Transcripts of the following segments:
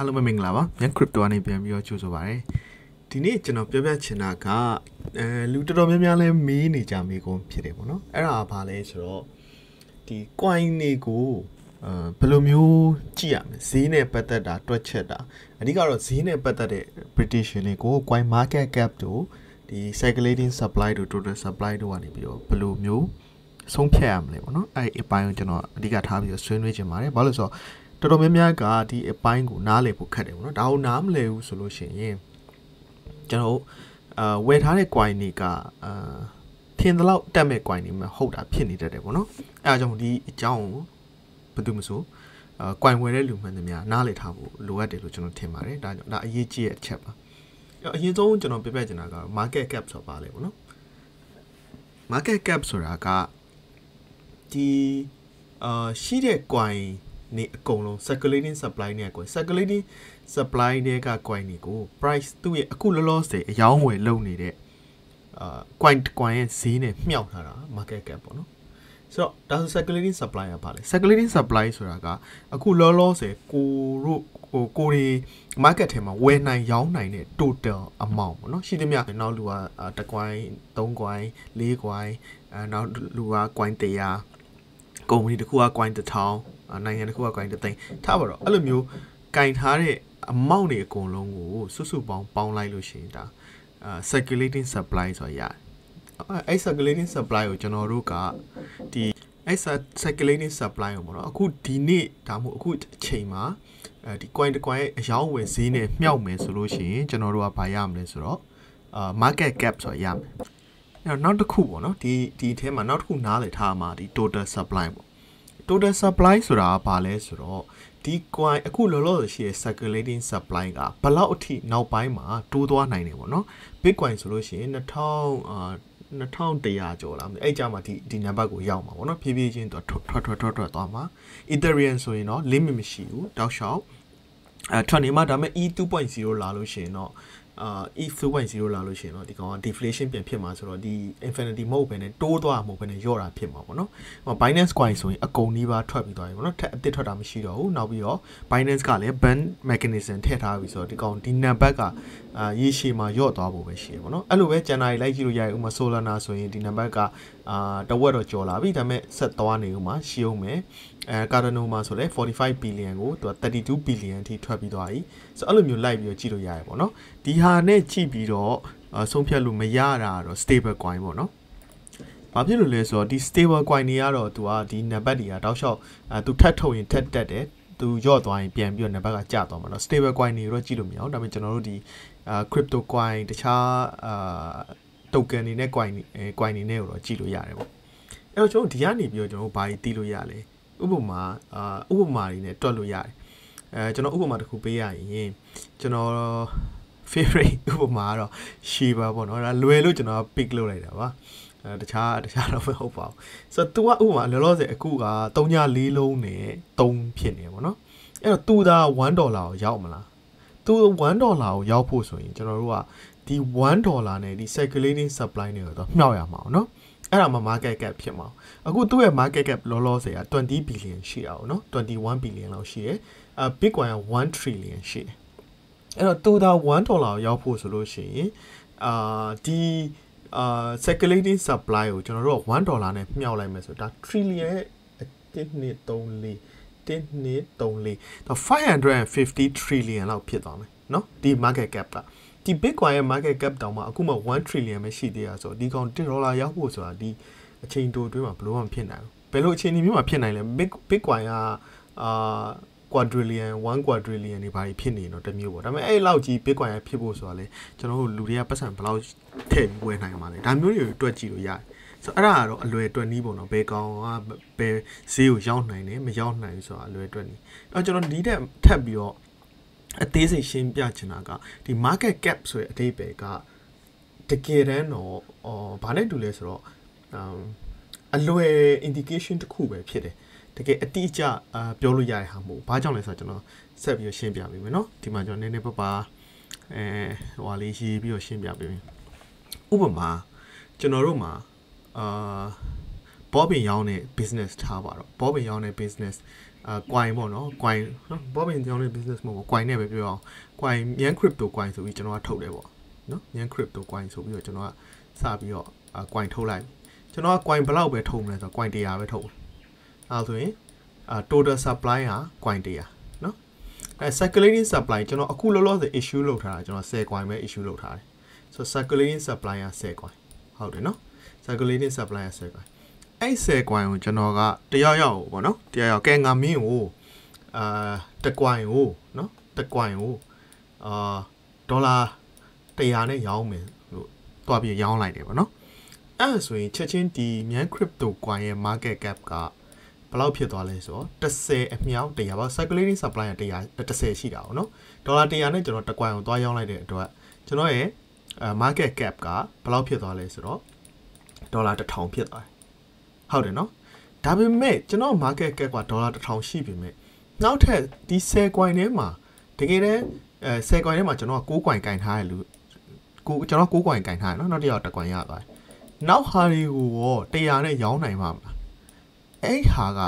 အားလုံးပဲမင်္ဂလာပါည crypto ကနေပြန်ပြီးတော့ကြိုဆိုပါရစေဒီနေ့ကျွန်တော်ပြောပြချင်တာကအဲလူတော်တော်များများလဲမေးနေကြမေးကုန်ဖြစ်တယ်ပေါ့နော်အဲ့ဒါဘာလဲဆိုတော့ဒီ coin တွေကိုအဲဘယ်လိုမျိုးကြည့်ရမလဲဈေးနဲ့ပတ်သက်တာတွက်ချက်တာအဓိကတော့ဈေးနဲ့ပတ်သက်တဲ့ prediction တွေကို coin market cap တို့ဒီ circulating supply တို့ total supply တို့ကနေပြီးတော့ဘယ်လိုမျိုးဆုံးဖြတ်ရမလဲပေါ့နော်အဲ့ဒီအပိုင်းကိုကျွန်တော်အဓိကထားပြီးဆွေးနွေးချင်ပါတယ်ဘာလို့လဲဆိုတော့တော်တော်များများကဒီအပိုင်းကိုနားလည်ဖို့ခက်တယ်ပေါ့နော်ဒါကိုနားမလည်ဘူးဆိုလို့ရှိရင်ကျွန်တော်အာဝယ်ထားတဲ့ coin တွေကအာထင်သလောက်တက်မဲ့ coin တွေမှဟုတ်တာဖြစ်နေတတ်တယ်ပေါ့နော်အဲအကြောင်းဒီအကြောင်းကိုဘယ်သူမှမဆိုအာ coin ဝယ်တဲ့လူမှန်သမျှနားလည်ထားဖို့လိုအပ်တယ်လို့ကျွန်တော်ထင်ပါတယ်ဒါကြောင့်ဒါအရေးကြီးတဲ့အချက်ပါအရင်ဆုံးကျွန်တော်ပြပြချင်တာက market cap ဆိုပါလေပေါ့နော် market cap ဆိုတာကဒီအာရှိတဲ့ coin နေအကုန်လုံး circulating supply နဲ့ကွယ် circulating supply တွေကကွိုင်းတွေကို price သူ့ရဲ့အခုလောလောဆယ်အယောင်းဝယ်လုပ်နေတဲ့အာကွိုင်းကွိုင်းရဲ့ဈေးနဲ့မြှောက်ထားတာ market cap ပေါ့နော်ဆိုတော့ဒါဆို circulating supply ကဘာလဲ circulating supply ဆိုတာကအခုလောလောဆယ်ကိုတို့ဟိုကိုတွေ market ထဲမှာဝယ်နိုင်ရောင်းနိုင်တဲ့ total amount ပေါ့နော်ရှိသမျှနောက်လူကတကွိုင်း၃ကွိုင်း၄ကွိုင်းအဲနောက်လူကကွိုင်း100ကုမ္ပဏီတစ်ခုကကွိုင်း1000နိုင်ငံတစ်ခုကကိုင်းတသိန်းထားပါတော့အဲ့လိုမျိုးကင်ထားတဲ့အမောင့်တွေအကုန်လုံးကိုစုစုပေါင်းပေါင်းလိုက်လို့ရှိရင်ဒါ circulating supply ဆိုတာရတယ်အဲ့ circulating supply ကိုကျွန်တော်တို့ကဒီအဲ့ circulating supply ကိုပေါ့နော်အခုဒီနေ့ဒါမှမဟုတ်အခုအချိန်မှာအဲဒီ coin တစ် coin အယောင်းဝယ်ဈေးနဲ့မြှောက်မယ်ဆိုလို့ရှိရင်ကျွန်တော်တို့ကဘာရမလဲဆိုတော့အာ market cap ဆိုရရမယ်အဲ့တော့နောက်တစ်ခုပေါ့နော်ဒီဒီအထဲမှာနောက်တစ်ခုနားလည်ထားမှာဒီ total supply ပေါ့ total supply ဆိုတာဘာလဲဆိုတော့ဒီ coin အခုလောလောရှိတဲ့ circulating supply ကဘလောက်အထိနောက်ပိုင်းမှာတိုးသွားနိုင်တယ်ပေါ့နော် bitcoin ဆိုလို့ရှိရင်2000အာ2100ကျော်လားအဲ့ကြမှာဒီဒီ number ကိုရောက်မှာပေါ့နော်ဖြည်းဖြည်းချင်းထွက်ထွက်ထွက်ထွက်ထွက်သွားမှာ ethereum ဆိုရင်တော့ limit မရှိဘူးတောက်လျှောက်အဲထွက်နေမှာဒါပေမဲ့ e 2.0လာလို့ရှိရင်တော့အာ e3.0 လာလို့ရှိရင်တော့ဒီကောင်က deflation ပြန်ဖြစ်မှာဆိုတော့ဒီ infinity မဟုတ်ဘဲနဲ့တိုးသွားမှာမဟုတ်ဘဲနဲ့ယော့တာဖြစ်မှာပေါ့နော်ဟို Binance Coin ဆိုရင်အကုန်နှီးပါထွက်ပြီးသွားပြီပေါ့နော်ထက်အစ်စ်ထွက်တာမရှိတော့ဘူးနောက်ပြီးတော့ Binance ကလည်း ban mechanism ထည့်ထားပြီဆိုတော့ဒီကောင်ဒီ number ကအာရေရှည်မှာယော့သွားဖို့ပဲရှိရပေါ့နော်အဲ့လိုပဲ January လိုက်ကြည့်လို့ရရင်ဥမာ Solana ဆိုရင်ဒီ number ကအာတဝက်တော့ကျော်လာပြီဒါပေမဲ့ဆက်သွားနေဦးမှာရှိအောင်မယ်အဲကာဒနိုမှာဆိုလဲ45 billion ကိုသူက32 billion ထိထွက်ပြီးသွားပြီဆိုတော့အဲ့လိုမျိုးလိုက်ပြီးတော့ကြည့်လို့ရတယ်ပေါ့နော်ဒီဟာနဲ့ကြည့်ပြီးတော့ဆုံးဖြတ်လို့မရတာတော့ stable coin ပေါ့နော်ဘာဖြစ်လို့လဲဆိုတော့ဒီ stable coin တွေကတော့သူကဒီနံပါတ်တွေကတောက်လျှောက်အဲသူထပ်ထုတ်ရင်ထပ်တက်တယ်သူရော့သွားရင်ပြန်ပြီးတော့နံပါတ်ကကျသွားမှာเนาะ stable coin တွေတော့ကြည့်လို့မရအောင်ဒါပေမဲ့ကျွန်တော်တို့ဒီ crypto coin တခြားအာ token တွေနဲ့ coin တွေ coin တွေနဲ့တော့ကြည့်လို့ရတယ်ပေါ့အဲ့တော့ကျွန်တော်ဒီကနေပြီးတော့ကျွန်တော်ဘာတွေတီးလို့ရလဲဥပမာအာဥပမာတွေနဲ့တွက်လို့ရတယ်အဲကျွန်တော်ဥပမာတစ်ခုပေးရရင်ကျွန်တော် favorite ဥပမာကတော့ shaver ပေါ့နော်ဒါလွယ်လို့ကျွန်တော် pick လုပ်လိုက်တာပါအဲတခြားတခြားတော့မဟုတ်ပါဘူးဆိုတော့ तू ကဥပမာလောလောဆယ်အခုက3ည4လုံးနဲ့3ဖြစ်နေပါတော့အဲ့တော့ तू ဒါ1ဒေါ်လာကိုရောက်မလား तू 1ဒေါ်လာကိုရောက်ဖို့ဆိုရင်ကျွန်တော်တို့ကဒီ1ဒေါ်လာနဲ့ဒီ circulating supply နဲ့တော့မျှောက်ရမှာအောင်နော်အဲ့ဒါမှ market cap ဖြစ်မှာအခုသူ့ရဲ့ market cap လောလောဆယ်က20 billion ရှိအောင်နော်21 billion လောက်ရှိတယ်အဲ bitcoin က1 trillion ရှိတယ်အဲ့တော့သူသာ1ဒေါ်လာကိုရောက်ဖို့ဆိုလို့ရှိရင်အာဒီအာ circulating supply ကိုကျွန်တော်တို့က1ဒေါ်လာနဲ့မျှောက်လိုက်မယ်ဆိုဒါ trillion ရဲ့1.34 1.34ဒါ550 trillion လောက်ဖြစ်သွားမယ်နော်ဒီ market cap ကဒီ Bitcoin ရဲ့ market cap တောင်မှအခုမှ1 trillion ပဲရှိသေးတာဆိုတော့ဒီကောင်1ဒေါ်လာရောက်ဖို့ဆိုတာဒီအချိန်တိုအတွင်းမှာဘယ်လိုမှဖြစ်နိုင်ဘူးဘယ်လိုအချိန်ဒီမျိုးမှာဖြစ်နိုင်လဲ Bitcoin ကအာ quadrillion 1 quadrillion တွေဘာတွေဖြစ်နေတော့တမျိုးပေါ့ဒါပေမဲ့အဲ့လောက်ကြီး bitcoin ရဖြစ်ဖို့ဆိုတာလေကျွန်တော်တို့လူတွေကပတ်စံဘယ်လောက်ထည့်ပြီးဝယ်နိုင်မှာလဲဒါမျိုးတွေကိုတွက်ကြည့်လို့ရတယ်ဆိုတော့အဲ့ဒါကတော့အလွယ်တွက်နည်းပေါ့နော်ဘယ်ကောင်ကဘယ်ဈေးကိုရောက်နိုင်တယ်မရောက်နိုင်ဘူးဆိုတာအလွယ်တွက်နည်းအဲ့တော့ကျွန်တော်ဒီတက်ထပ်ပြီးတော့အသေးစိတ်ရှင်းပြချင်တာကဒီ market cap ဆိုတဲ့အဓိပ္ပာယ်ကတကယ်တမ်းတော့ဘာနဲ့တူလဲဆိုတော့အလွယ် indication တစ်ခုပဲဖြစ်တယ်တကယ်အတိအကျပြောလို့ရတဲ့ဟာမဟုတ်ဘာကြောင့်လဲဆိုတော့ကျွန်တော်ဆက်ပြီးရှင်းပြပေးမယ်เนาะဒီမှာကျွန်တော်နည်းနည်းပပအဲဟိုဟာလေးရေးပြီးရှင်းပြပေးမယ်ဥပမာကျွန်တော်တို့မှာအာဘောပင်ရောင်းတဲ့ business ထားပါတော့ဘောပင်ရောင်းတဲ့ business အာ coin ပေါ့နော် coin နော်ဘောပင်ရောင်းတဲ့ business မဟုတ်ဘူး coin နဲ့ပဲပြောအောင် coin မြန် crypto coin ဆိုပြီးကျွန်တော်ကထုတ်တယ်ပေါ့နော်မြန် crypto coin ဆိုပြီးတော့ကျွန်တော်ကစပြီးတော့ coin ထုတ်လိုက်ကျွန်တော်က coin ဘယ်လောက်ပဲထုတ်မလဲဆိုတော့ coin 100ပဲထုတ်အဲဆိုရင်အာ total supply ဟာ coin 100အဲ circulating supply ကျွန်တော်အခုလောလောဆယ် issue လုပ်ထားတာကျွန်တော်10 coin ပဲ issue လုပ်ထားတယ်ဆို circulating supply က10 coin ဟုတ်တယ်နော် circulating supply က10 coin အဲ့ဆယ်ကွိုင်ကိုကျွန်တော်ကတယောက်ယောက်ပေါ့နော်တယောက်ယောက်ကဲငါမင်းကိုအာတကွိုင်ကိုနော်တကွိုင်ကိုအာဒေါ်လာ100နဲ့ရောင်းမယ်လို့တွားပြီးရောင်းလိုက်တယ်ပေါ့နော်အဲ့ဆိုရင်ချက်ချင်းဒီမြန် crypto coin ရဲ့ market cap ကဘယ်လောက်ဖြစ်သွားလဲဆိုတော့10အမြောက်100ပါ circulating supply က110ရှိတာပေါ့နော်ဒေါ်လာ100နဲ့ကျွန်တော်တကွိုင်ကိုတွားရောင်းလိုက်တဲ့အတွက်ကျွန်တော်ရဲ့ market cap ကဘယ်လောက်ဖြစ်သွားလဲဆိုတော့ဒေါ်လာ1000ဖြစ်သွားတယ်ဟုတ်တယ်နော်ဒါပေမဲ့ကျွန်တော် market cap ကဒေါ်လာ1000ရှိပြီမဲ့နောက်ထပ်ဒီ10 coin ထဲမှာတကယ်တမ်းအဲ10 coin ထဲမှာကျွန်တော်က6 coin ကင်ထားရလို့ကိုကျွန်တော်6 coin ကင်ထားရနော်နောက်တစ်ယောက်1 coin ရသွားတယ်နောက်ဟာတွေကိုရော100နဲ့ရောင်းနိုင်မှာမလားအဲ့ဟာက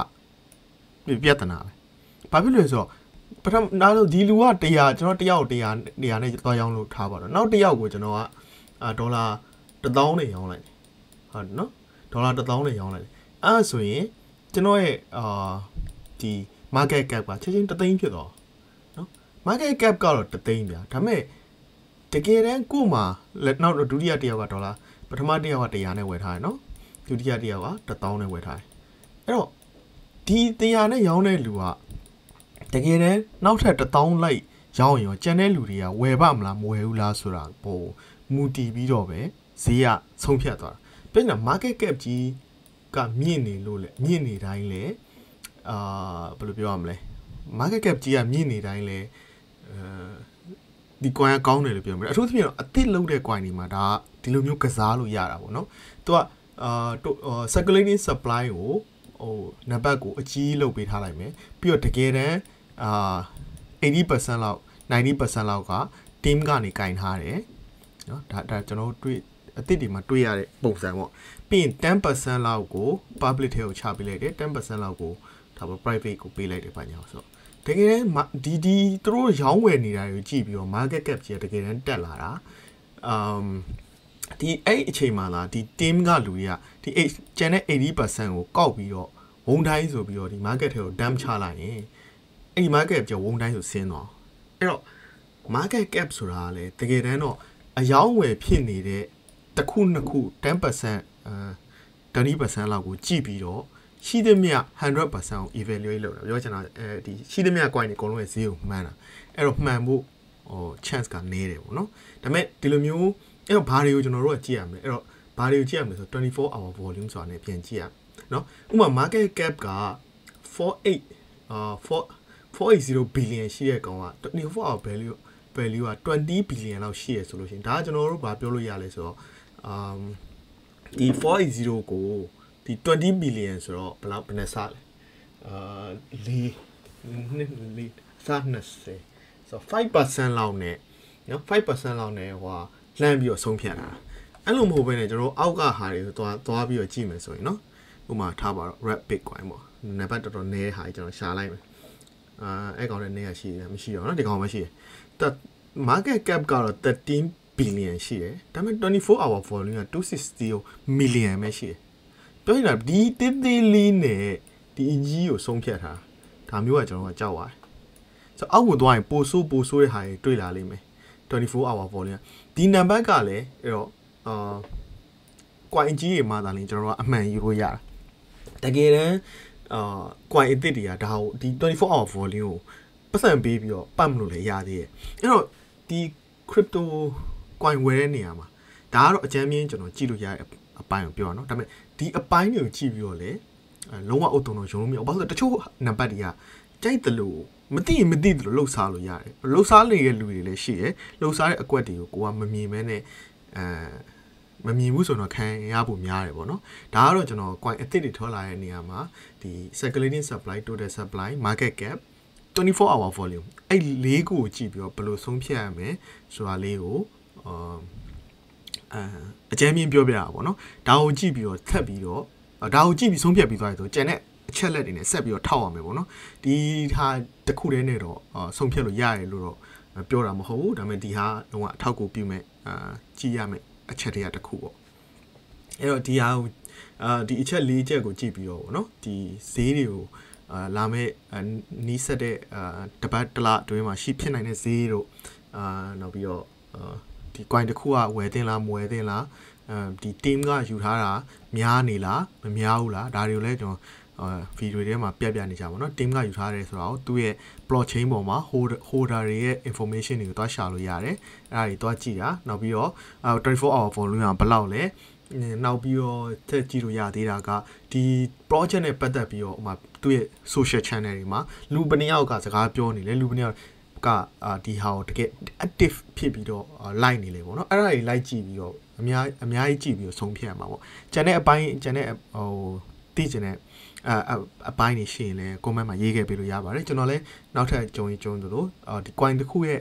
ပြဿနာပဲဘာဖြစ်လို့လဲဆိုတော့ပထမနောက်ဆုံးဒီလူက100ကျွန်တော်တယောက်100 100နဲ့သွားရောင်းလို့ထားပါတော့နောက်တယောက်ကိုကျွန်တော်ကဒေါ်လာ1000နဲ့ရောင်းလိုက်တယ်ဟုတ်နော်ဒေါ်လာ1000နဲ့ရောင်းလိုက်တယ်အဲ့ဒါဆိုရင်ကျွန်တော်ရဲ့အာဒီ market cap ကချက်ချင်းတသိန်းဖြစ်သွားနော် market cap ကတော့တသိန်းဗျာဒါပေမဲ့တကယ်တမ်းကို့မှာနောက်ဒုတိယတစ်ယောက်ကဒေါ်လာပထမတစ်ယောက်က100နဲ့ဝယ်ထားတယ်နော်ဒုတိယတစ်ယောက်က1000နဲ့ဝယ်ထားတယ်အဲ့တော့ဒီ100နဲ့ရောင်းတဲ့လူကတကယ်တမ်းနောက်ထပ်1000လိုက်ရောင်းရင်ရောကျန်တဲ့လူတွေကဝယ်ပါမလားမဝယ်ဘူးလားဆိုတာပုံမူတည်ပြီးတော့ပဲဈေးကဆုံးဖြတ်သွားတာပြည်နာ market cap ကြီးကမြင့်နေလို့လေမြင့်နေတိုင်းလေအာဘယ်လိုပြောရမလဲ market cap ကြီးကမြင့်နေတိုင်းလေအဲဒီ coin ကောင်းတယ်လို့ပြောမှာအထူးသဖြင့်တော့အသစ်လုပ်တဲ့ coin တွေမှာဒါဒီလိုမျိုးကစားလို့ရတာပေါ့နော်သူကအာ circulating supply ကိုဟိုနံပါတ်ကိုအကြီးလုပ်ပေးထားလိုက်မယ်ပြီးတော့တကယ်တမ်းအာ80%လောက်90%လောက်က team ကနေကင်ထားတယ်เนาะဒါဒါကျွန်တော်တို့တွေ့အသစ်တွေမှာတွေ့ရတဲ့ပုံစံပေါ့ပြီးရင်10%လောက်ကို public ထဲကိုချပေးလိုက်တယ်10%လောက်ကိုဒါပေ private ကိုပေးလိုက်တယ်ဘာညာဆိုတော့တကယ်တမ်းဒီဒီသူတို့ရောင်းဝယ်နေတာကိုကြည့်ပြီးတော့ market cap ကြီးကတကယ်တမ်းတက်လာတာအမ်ဒီအဲ့အချိန်မှာလာဒီ team ကလူတွေကဒီ8 channel 80%ကိုကောက်ပြီးတော့ဝုံတိုင်းဆိုပြီးတော့ဒီ market ထဲကို dump ချလိုက်ရင်အဲ့ဒီ market ကြောင့်ဝုံတိုင်းဆိုဆင်းသွားအဲ့တော့ market cap ဆိုတာကလည်းတကယ်တမ်းတော့အယောင်းဝယ်ဖြစ်နေတဲ့တစ်ခုနှစ်ခု10%တနီးပါဆန်လောက်ကိုကြည့်ပြီးတော့ရှိသမျှ100%ကို evaluate လုပ်တာပြောချင်တာအဲဒီရှိသမျှ coin တွေအကုန်လုံးရဲ့ဈေးကိုမှန်းတာအဲ့တော့မှန်ဖို့ဟို chance ကနည်းတယ်ပေါ့နော်ဒါပေမဲ့ဒီလိုမျိုးအဲ့တော့ဘာတွေကိုကျွန်တော်တို့ကကြည့်ရမလဲအဲ့တော့ဘာတွေကိုကြည့်ရမလဲဆိုတော့24 hour volume ဆိုတာ ਨੇ ပြန်ကြည့်ရနော်ဥပမာ market cap က48အာ480 billion ရှိတဲ့ကောင်က24 hour value value က20 billion လောက်ရှိရဆိုလို့ရှိရင်ဒါကကျွန်တော်တို့ဘာပြောလို့ရလဲဆိုတော့ um ဒီ480ကိုဒီ20 million ဆိုတော့ဘယ်လောက်ဘယ်နဲ့စလဲအာလေးနှစ်လေးစနှစ်စေဆို5%လောက်နဲ့နော်5%လောက်နဲ့ဟိုလှမ်းပြီးတော့ဆုံးဖြတ်လာအဲ့လိုမဟုတ်ဘဲနဲ့ကျွန်တော်အောက်ကဟာတွေသွားသွားပြီးတော့ကြည့်မယ်ဆိုရင်နော်ဥပမာထားပါတော့ red bitcoin ပေါ့နံပါတ်တော်တော်နည်းတဲ့ဟာကြီးကျွန်တော်ရှာလိုက်မယ်အာအဲ့ကောင်လည်းနည်းရရှိတယ်မရှိတော့နော်ဒီကောင်မရှိတယ် market cap ကတော့13 billion ရှိတယ်ဒါပေမဲ့24 hour volume က260 million ပဲရှိတယ်ပြောရင်ဒီတေးသေးလေးနဲ့ဒီအကြီးကိုဆုံးဖြတ်ထားဒါမျိုးကကျွန်တော်ကကြောက်ပါတယ်ဆိုတော့အောက်ကိုသွားရင်ပိုဆိုးပိုဆိုးတဲ့ဟာတွေတွေ့လာလိမ့်မယ်24 hour volume ဒီနံပါတ်ကလည်းအဲ့တော့အာကွိုင်ကြီးရေမှသာလင်ကျွန်တော်ကအမှန်ယူလို့ရတာတကယ်တမ်းအာကွိုင်အစ်စ်တွေကဒါကိုဒီ24 hour volume ကိုပတ်စံပေးပြီးတော့ပတ်မလို့လည်းရသေးတယ်အဲ့တော့ဒီ crypto ကွိုင်ဝဲတဲ့နေရာမှာဒါကတော့အကြမ်းမြင်ကျွန်တော်ကြည့်လို့ရတဲ့အပိုင်းကိုပြောတာเนาะဒါပေမဲ့ဒီအပိုင်းတွေကိုကြည့်ပြီးတော့လေလုံးဝအုတ်တုံတော့ရုံလို့မရဘူးဘာလို့လဲတချို့နံပါတ်တွေကကြိုက်တယ်လို့မသိရင်မသိတယ်လို့လှုပ်ရှားလို့ရတယ်လှုပ်ရှားနေတဲ့လူတွေလည်းရှိရယ်လှုပ်ရှားတဲ့အကွက်တွေကိုကိုကမမြင်မဲနဲ့အဲမမြင်ဘူးဆိုတော့ခံရဖို့များတယ်ပေါ့နော်ဒါကတော့ကျွန်တော် coin အသစ်တွေထွက်လာတဲ့နေရာမှာဒီ circulating supply total supply market cap 24 hour volume အဲ့လေးကိုကြည့်ပြီးတော့ဘယ်လိုဆုံးဖြတ်ရမလဲဆိုတာလေးကိုအကြမ်းမြင်ပြောပြတာပေါ့နော်ဒါကိုကြည့်ပြီးတော့ထပ်ပြီးတော့ဒါကိုကြည့်ပြီးဆုံးဖြတ်ပြီးသွားရဆိုကျန်တဲ့အချက်လက်တွေနဲ့ဆက်ပြီးတော့ထောက်ရမယ်ပေါ့နော်ဒီဟာတစ်ခုတည်းနဲ့တော့ဆုံးဖြတ်လို့ရတယ်လို့တော့ပြောတာမဟုတ်ဘူးဒါပေမဲ့ဒီဟာတော့အထောက်အကူပြုမဲ့အာကြည့်ရမယ်အချက်တွေကတစ်ခုပေါ့အဲ့တော့ဒီဟာကိုအာဒီအချက်၄ချက်ကိုကြည့်ပြီးတော့ပေါ့နော်ဒီဈေးတွေကိုအာလာမဲ့နီးစက်တဲ့အာတပတ်တလအတွင်းမှာရှိဖြစ်နိုင်တဲ့ဈေးတို့အာနောက်ပြီးတော့ဒီ coin တစ်ခုကဝယ်တင်လားမဝယ်တင်လားအဲဒီ team ကယူထားတာများနေလားမများဘူးလားဒါတွေကိုလည်းကျွန်တော်ဗီဒီယိုထဲမှာပြပြနေကြပါတော့ team ကယူထားတယ်ဆိုတော့သူ့ရဲ့ blockchain ပေါ်မှာ holder တွေရဲ့ information တွေကိုတွားရှာလို့ရတယ်အဲ့ဒါတွေတွားကြည့်တာနောက်ပြီးတော့24 hour volume ကဘယ်လောက်လဲနောက်ပြီးတော့ထည့်ကြည့်လို့ရသေးတာကဒီ project နဲ့ပတ်သက်ပြီးတော့ဟိုမှာသူ့ရဲ့ social channel တွေမှာလူပနည်းယောက်ကစကားပြောနေလဲလူပနည်းယောက်ကဒီဟာကိုတကယ် active ဖြစ်ပြီးတော့ like နေလေပေါ့နော်အဲ့ဒါတွေ like ကြည့်ပြီးတော့အများအများကြီးကြည့်ပြီးတော့ဆုံးဖြတ်ရမှာပေါ့ကျန်တဲ့အပိုင်းကျန်တဲ့ဟိုသိကျင်တဲ့အအပိုင်းနေရှိရင်လည်း comment မှာရေးခဲ့ပေးလို့ရပါတယ်ကျွန်တော်လည်းနောက်ထပ်ကြုံရင်ကြုံသလိုဒီ coin တစ်ခုရဲ့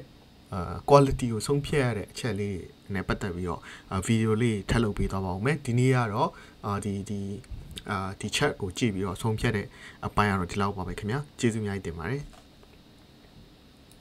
quality ကိုဆုံးဖြတ်ရတဲ့အချက်လေးနဲ့ပတ်သက်ပြီးတော့ video လေးထပ်လုပ်ပေးသွားပါဦးမယ်ဒီနေ့ကတော့ဒီဒီအာဒီ chat ကိုကြည့်ပြီးတော့ဆုံးဖြတ်တဲ့အပိုင်းကတော့ဒီလောက်ပါပဲခင်ဗျာကျေးဇူးအများကြီးတင်ပါတယ်